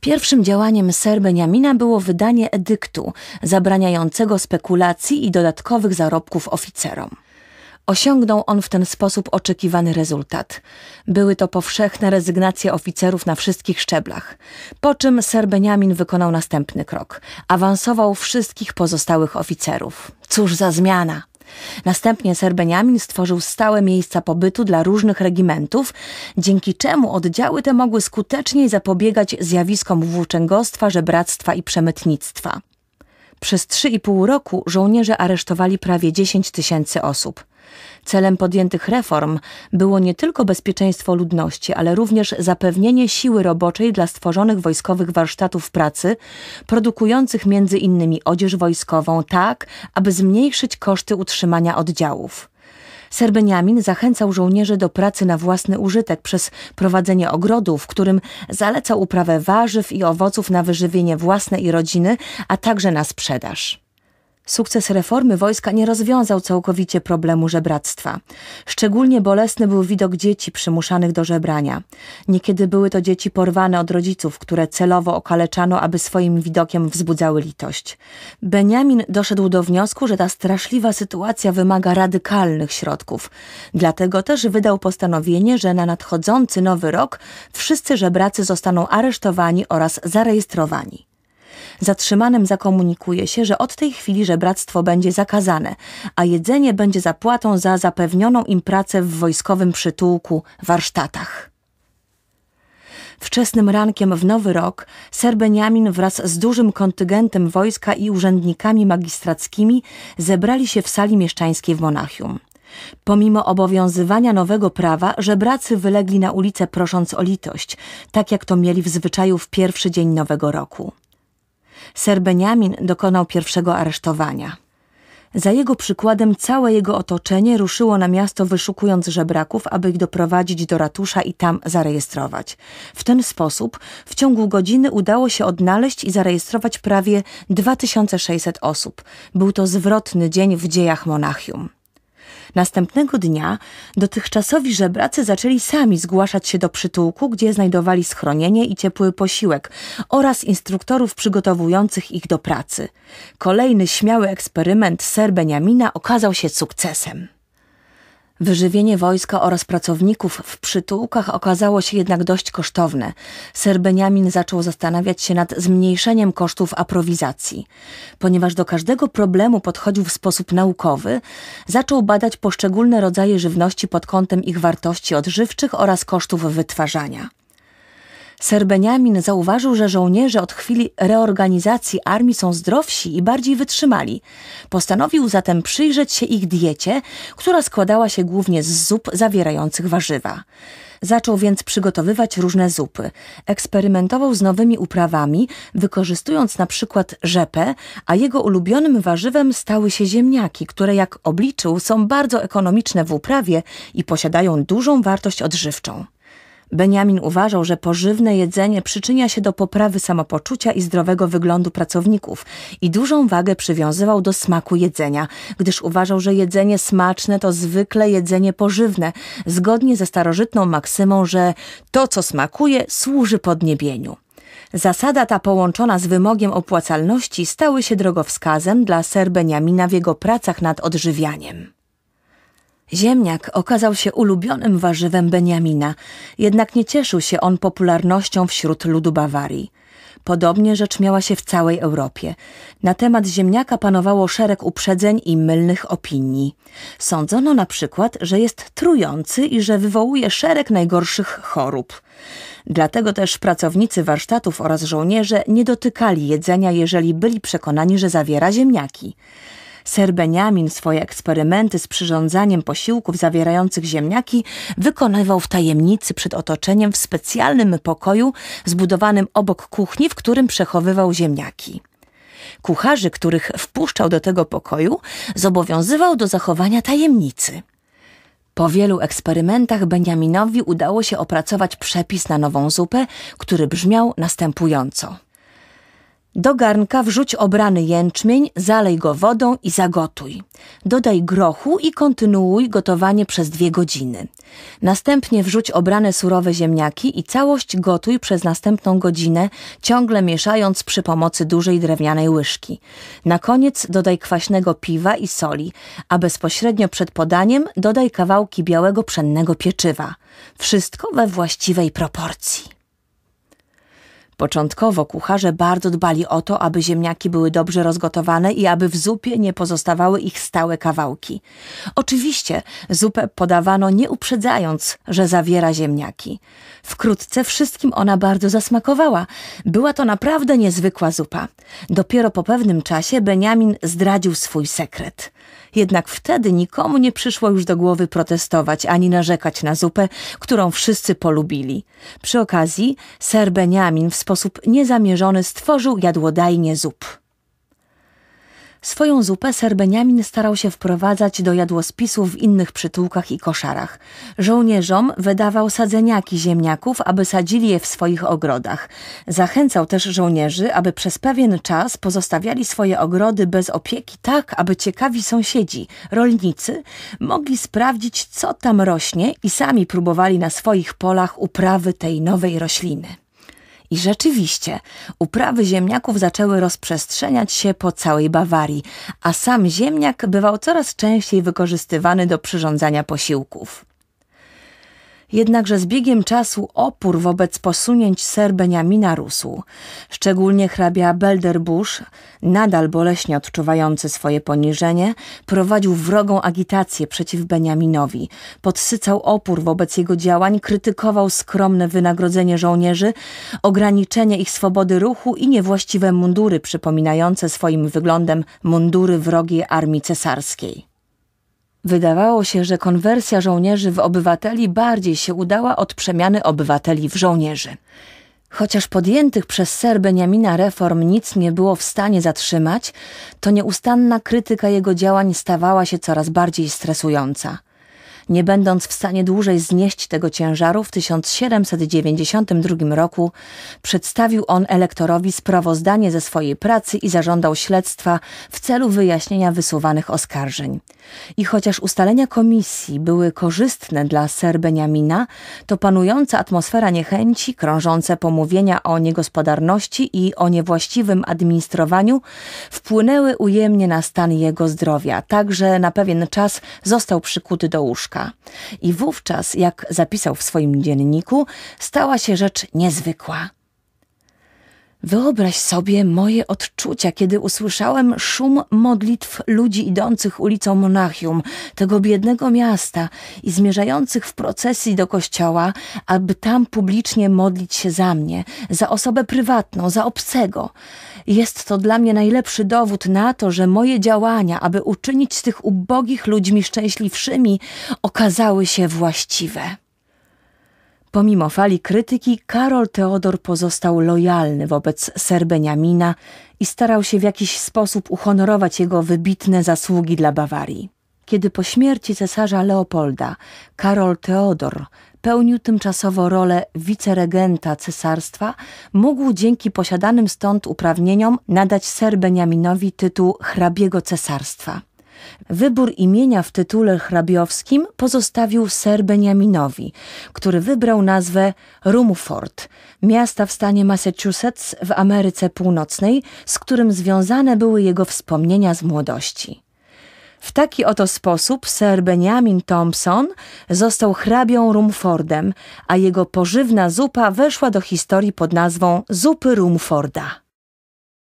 Pierwszym działaniem ser Benjamina było wydanie edyktu zabraniającego spekulacji i dodatkowych zarobków oficerom. Osiągnął on w ten sposób oczekiwany rezultat. Były to powszechne rezygnacje oficerów na wszystkich szczeblach. Po czym ser Benjamin wykonał następny krok. Awansował wszystkich pozostałych oficerów. Cóż za zmiana! Następnie Sir Beniamin stworzył stałe miejsca pobytu dla różnych regimentów, dzięki czemu oddziały te mogły skuteczniej zapobiegać zjawiskom włóczęgostwa, żebractwa i przemytnictwa. Przez 3,5 roku żołnierze aresztowali prawie 10 tysięcy osób. Celem podjętych reform było nie tylko bezpieczeństwo ludności, ale również zapewnienie siły roboczej dla stworzonych wojskowych warsztatów pracy, produkujących między innymi odzież wojskową, tak aby zmniejszyć koszty utrzymania oddziałów. Serbeniamin zachęcał żołnierzy do pracy na własny użytek przez prowadzenie ogrodu, w którym zalecał uprawę warzyw i owoców na wyżywienie własne i rodziny, a także na sprzedaż. Sukces reformy wojska nie rozwiązał całkowicie problemu żebractwa. Szczególnie bolesny był widok dzieci przymuszanych do żebrania. Niekiedy były to dzieci porwane od rodziców, które celowo okaleczano, aby swoim widokiem wzbudzały litość. Benjamin doszedł do wniosku, że ta straszliwa sytuacja wymaga radykalnych środków. Dlatego też wydał postanowienie, że na nadchodzący nowy rok wszyscy żebracy zostaną aresztowani oraz zarejestrowani. Zatrzymanym zakomunikuje się, że od tej chwili żebractwo będzie zakazane, a jedzenie będzie zapłatą za zapewnioną im pracę w wojskowym przytułku, warsztatach. Wczesnym rankiem w nowy rok ser wraz z dużym kontyngentem wojska i urzędnikami magistrackimi zebrali się w sali mieszczańskiej w Monachium. Pomimo obowiązywania nowego prawa, żebracy wylegli na ulicę prosząc o litość, tak jak to mieli w zwyczaju w pierwszy dzień nowego roku. Ser Beniamin dokonał pierwszego aresztowania. Za jego przykładem całe jego otoczenie ruszyło na miasto wyszukując żebraków, aby ich doprowadzić do ratusza i tam zarejestrować. W ten sposób w ciągu godziny udało się odnaleźć i zarejestrować prawie 2600 osób. Był to zwrotny dzień w dziejach Monachium. Następnego dnia dotychczasowi żebracy zaczęli sami zgłaszać się do przytułku, gdzie znajdowali schronienie i ciepły posiłek oraz instruktorów przygotowujących ich do pracy. Kolejny śmiały eksperyment ser Beniamina okazał się sukcesem. Wyżywienie wojska oraz pracowników w przytułkach okazało się jednak dość kosztowne. Serbeniamin zaczął zastanawiać się nad zmniejszeniem kosztów aprowizacji. Ponieważ do każdego problemu podchodził w sposób naukowy, zaczął badać poszczególne rodzaje żywności pod kątem ich wartości odżywczych oraz kosztów wytwarzania. Serbeniamin zauważył, że żołnierze od chwili reorganizacji armii są zdrowsi i bardziej wytrzymali. Postanowił zatem przyjrzeć się ich diecie, która składała się głównie z zup zawierających warzywa. Zaczął więc przygotowywać różne zupy. Eksperymentował z nowymi uprawami, wykorzystując na przykład rzepę, a jego ulubionym warzywem stały się ziemniaki, które jak obliczył są bardzo ekonomiczne w uprawie i posiadają dużą wartość odżywczą. Beniamin uważał, że pożywne jedzenie przyczynia się do poprawy samopoczucia i zdrowego wyglądu pracowników i dużą wagę przywiązywał do smaku jedzenia, gdyż uważał, że jedzenie smaczne to zwykle jedzenie pożywne, zgodnie ze starożytną maksymą, że to, co smakuje, służy podniebieniu. Zasada ta połączona z wymogiem opłacalności stały się drogowskazem dla ser Benjamina w jego pracach nad odżywianiem. Ziemniak okazał się ulubionym warzywem Beniamina, jednak nie cieszył się on popularnością wśród ludu Bawarii. Podobnie rzecz miała się w całej Europie. Na temat ziemniaka panowało szereg uprzedzeń i mylnych opinii. Sądzono na przykład, że jest trujący i że wywołuje szereg najgorszych chorób. Dlatego też pracownicy warsztatów oraz żołnierze nie dotykali jedzenia, jeżeli byli przekonani, że zawiera ziemniaki. Ser Beniamin swoje eksperymenty z przyrządzaniem posiłków zawierających ziemniaki wykonywał w tajemnicy przed otoczeniem w specjalnym pokoju zbudowanym obok kuchni, w którym przechowywał ziemniaki. Kucharzy, których wpuszczał do tego pokoju, zobowiązywał do zachowania tajemnicy. Po wielu eksperymentach Benjaminowi udało się opracować przepis na nową zupę, który brzmiał następująco – do garnka wrzuć obrany jęczmień, zalej go wodą i zagotuj. Dodaj grochu i kontynuuj gotowanie przez dwie godziny. Następnie wrzuć obrane surowe ziemniaki i całość gotuj przez następną godzinę, ciągle mieszając przy pomocy dużej drewnianej łyżki. Na koniec dodaj kwaśnego piwa i soli, a bezpośrednio przed podaniem dodaj kawałki białego pszennego pieczywa. Wszystko we właściwej proporcji. Początkowo kucharze bardzo dbali o to, aby ziemniaki były dobrze rozgotowane i aby w zupie nie pozostawały ich stałe kawałki. Oczywiście zupę podawano nie uprzedzając, że zawiera ziemniaki. Wkrótce wszystkim ona bardzo zasmakowała. Była to naprawdę niezwykła zupa. Dopiero po pewnym czasie Benjamin zdradził swój sekret. Jednak wtedy nikomu nie przyszło już do głowy protestować ani narzekać na zupę, którą wszyscy polubili. Przy okazji ser Beniamin w sposób niezamierzony stworzył jadłodajnie zup. Swoją zupę ser Beniamin starał się wprowadzać do jadłospisów w innych przytułkach i koszarach. Żołnierzom wydawał sadzeniaki ziemniaków, aby sadzili je w swoich ogrodach. Zachęcał też żołnierzy, aby przez pewien czas pozostawiali swoje ogrody bez opieki tak, aby ciekawi sąsiedzi, rolnicy, mogli sprawdzić, co tam rośnie i sami próbowali na swoich polach uprawy tej nowej rośliny. I rzeczywiście, uprawy ziemniaków zaczęły rozprzestrzeniać się po całej Bawarii, a sam ziemniak bywał coraz częściej wykorzystywany do przyrządzania posiłków. Jednakże z biegiem czasu opór wobec posunięć ser Benjamina rósł. Szczególnie hrabia Belderbusch, nadal boleśnie odczuwający swoje poniżenie, prowadził wrogą agitację przeciw Benjaminowi. Podsycał opór wobec jego działań, krytykował skromne wynagrodzenie żołnierzy, ograniczenie ich swobody ruchu i niewłaściwe mundury przypominające swoim wyglądem mundury wrogiej armii cesarskiej. Wydawało się, że konwersja żołnierzy w obywateli bardziej się udała od przemiany obywateli w żołnierzy. Chociaż podjętych przez ser Beniamina reform nic nie było w stanie zatrzymać, to nieustanna krytyka jego działań stawała się coraz bardziej stresująca – nie będąc w stanie dłużej znieść tego ciężaru, w 1792 roku przedstawił on elektorowi sprawozdanie ze swojej pracy i zażądał śledztwa w celu wyjaśnienia wysuwanych oskarżeń. I chociaż ustalenia komisji były korzystne dla Sir Beniamina, to panująca atmosfera niechęci, krążące pomówienia o niegospodarności i o niewłaściwym administrowaniu wpłynęły ujemnie na stan jego zdrowia, tak że na pewien czas został przykuty do łóżka. I wówczas, jak zapisał w swoim dzienniku, stała się rzecz niezwykła. Wyobraź sobie moje odczucia, kiedy usłyszałem szum modlitw ludzi idących ulicą Monachium, tego biednego miasta i zmierzających w procesji do kościoła, aby tam publicznie modlić się za mnie, za osobę prywatną, za obcego. Jest to dla mnie najlepszy dowód na to, że moje działania, aby uczynić tych ubogich ludźmi szczęśliwszymi, okazały się właściwe. Pomimo fali krytyki, Karol Teodor pozostał lojalny wobec ser Beniamina i starał się w jakiś sposób uhonorować jego wybitne zasługi dla Bawarii. Kiedy po śmierci cesarza Leopolda Karol Teodor pełnił tymczasowo rolę wiceregenta cesarstwa, mógł dzięki posiadanym stąd uprawnieniom nadać ser Beniaminowi tytuł hrabiego cesarstwa. Wybór imienia w tytule hrabiowskim pozostawił Sir Benjaminowi, który wybrał nazwę Rumford, miasta w stanie Massachusetts w Ameryce Północnej, z którym związane były jego wspomnienia z młodości. W taki oto sposób Sir Benjamin Thompson został hrabią Rumfordem, a jego pożywna zupa weszła do historii pod nazwą zupy Rumforda.